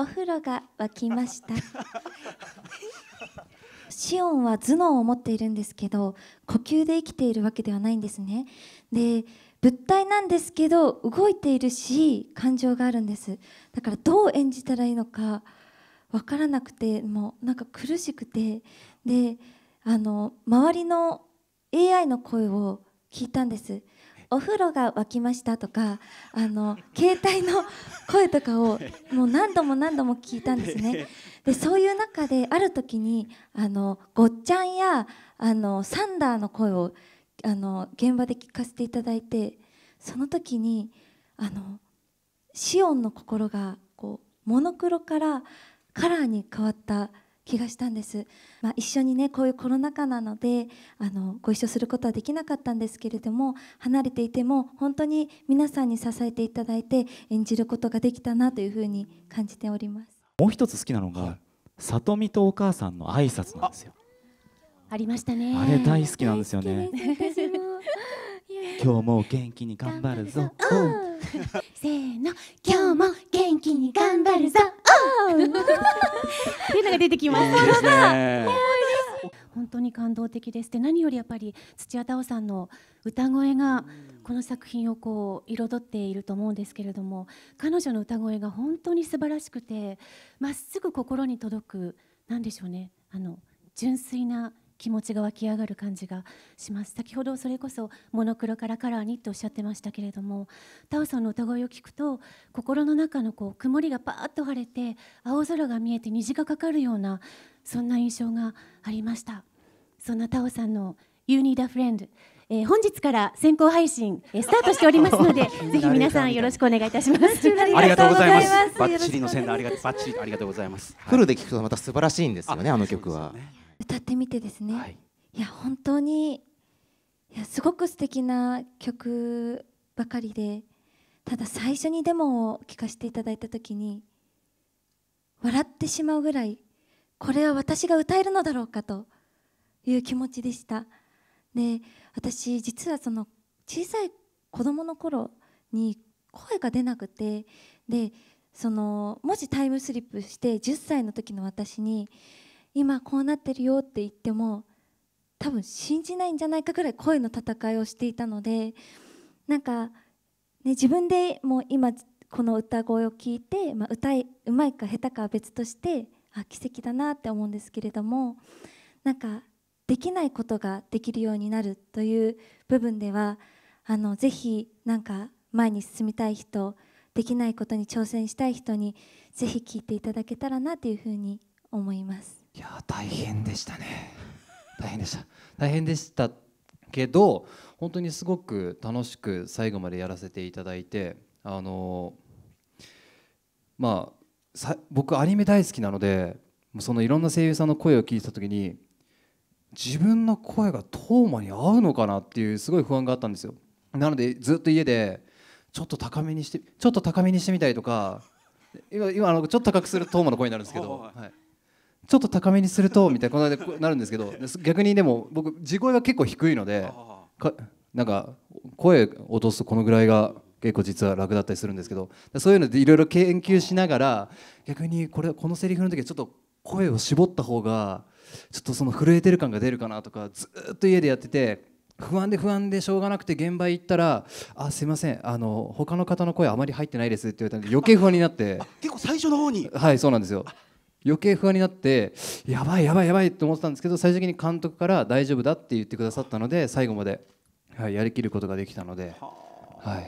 お風呂が沸きましたシオンは頭脳を持っているんですけど呼吸で生きているわけではないんですねで物体なんですけど動いているし感情があるんですだからどう演じたらいいのか分からなくてもうなんか苦しくてであの周りの AI の声を聞いたんですお風呂が沸きましたとかあの携帯の声とかを もう何度も何度も聞いたんですね。でそういう中である時にあのごっちゃんやあのサンダーの声をあの現場で聞かせていただいてその時にあのシオンの心がこうモノクロからカラーに変わった気がしたんです、まあ、一緒にねこういうコロナ禍なのであのご一緒することはできなかったんですけれども離れていても本当に皆さんに支えていただいて演じることができたなというふうに感じておりますもう一つ好きなのが里見とお母さんの挨拶なんですよありましたねあれ大好きなんですよね今日も元気に頑張るぞ、うん、せーの今日も元気に頑張るぞおっていう のが出てきますいいで本当に感動的ですで何よりやっぱり土屋太鳳さんの歌声がこの作品をこう彩っていると思うんですけれども彼女の歌声が本当に素晴らしくてまっすぐ心に届く何でしょうねあの純粋な気持ちが湧き上がる感じがします先ほどそれこそモノクロからカラーにとおっしゃってましたけれどもタオさんの歌声を聞くと心の中のこう曇りがパーッと晴れて青空が見えて虹がかかるようなそんな印象がありましたそんなタオさんの「You Need a Friend」えー、本日から先行配信、えー、スタートしておりますので ぜひ皆さんよろしくお願いいたします。ありがとうございます。バッチリの宣伝ありがバッチリありがとうございます。フルで聞くとまた素晴らしいんですよねあの曲は。歌ってみてですね、はい、いや本当にいやすごく素敵な曲ばかりでただ最初にデモを聴かせていただいた時に笑ってしまうぐらいこれは私が歌えるのだろうかという気持ちでしたで私実はその小さい子供の頃に声が出なくてでそのもしタイムスリップして10歳の時の私に今こうなってるよって言っても多分信じないんじゃないかぐらい声の戦いをしていたのでなんか、ね、自分でもう今この歌声を聞いて、まあ、歌いうまいか下手かは別としてあ奇跡だなって思うんですけれどもなんかできないことができるようになるという部分ではあのぜひなんか前に進みたい人できないことに挑戦したい人にぜひ聞いていただけたらなというふうに思いますいや大変でしたね大変でした大変でしたけど本当にすごく楽しく最後までやらせていただいてあのまあ僕アニメ大好きなのでそのいろんな声優さんの声を聞いてた時に自分の声がトーマに合うのかなっていうすごい不安があったんですよなのでずっと家でちょっと高めにしてちょっと高めにしてみたりとか今今あのちょっと高くするトーマの声になるんですけど、はい、ちょっと高めにするとみたいなこの間なるんですけど逆にでも僕地声は結構低いのでかなんか声落とすとこのぐらいが結構実は楽だったりするんですけどそういうのでいろいろ研究しながら逆にこれこのセリフの時はちょっと声を絞った方がちょっとその震えてる感が出るかなとかずっと家でやってて不安で不安でしょうがなくて現場行ったら「あすいませんあの他の方の声あまり入ってないです」って言われたんで余計不安になって 結構最初の方にはいそうなんですよ余計不安になってやばいやばいやばいって思ってたんですけど最終的に監督から大丈夫だって言ってくださったので最後まで、はい、やりきることができたので、はい、